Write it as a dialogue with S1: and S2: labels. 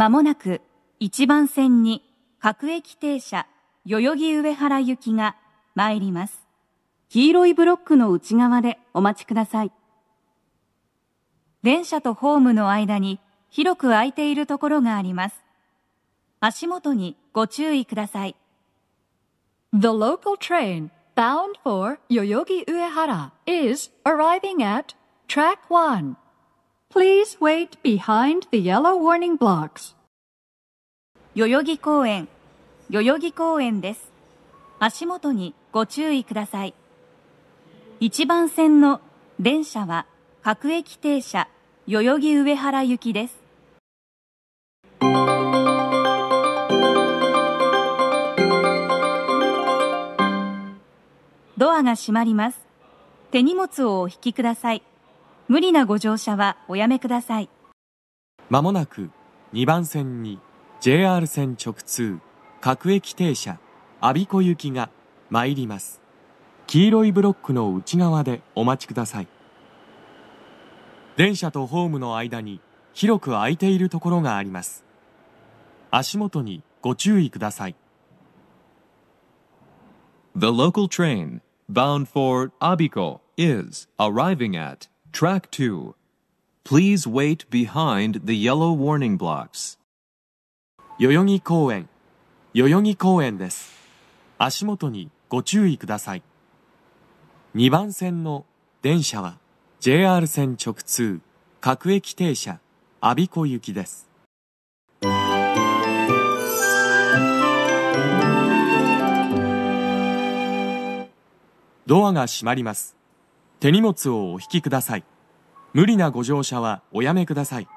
S1: まもなく1番線に各駅停車代々木上原行きが参ります。黄色いブロックの内側でお待ちください。電車とホームの間に広く空いているところがあります。足元にご注意ください。
S2: The local train bound for 代々木上原 is arriving at track 1. Please wait behind the yellow warning blocks.
S1: 代々木公園、代々木公園です。足元にご注意ください。一番線の電車は各駅停車、代々木上原行きです。ドアが閉まります。手荷物をお引きください。無理なご乗車はおやめください。
S3: まもなく2番線に JR 線直通各駅停車阿鼻子行きが参ります。黄色いブロックの内側でお待ちください。電車とホームの間に広く空いているところがありま
S4: す。足元にご注意ください。The local train bound for Abiko is arriving at Track 2 Please wait behind the yellow warning blocks 代々木公園代々木公園です足
S3: 元にご注意ください2番線の電車は JR 線直通各駅停車阿鼻子行きですドアが閉まります手荷物をお引きください無理なご乗車はおやめください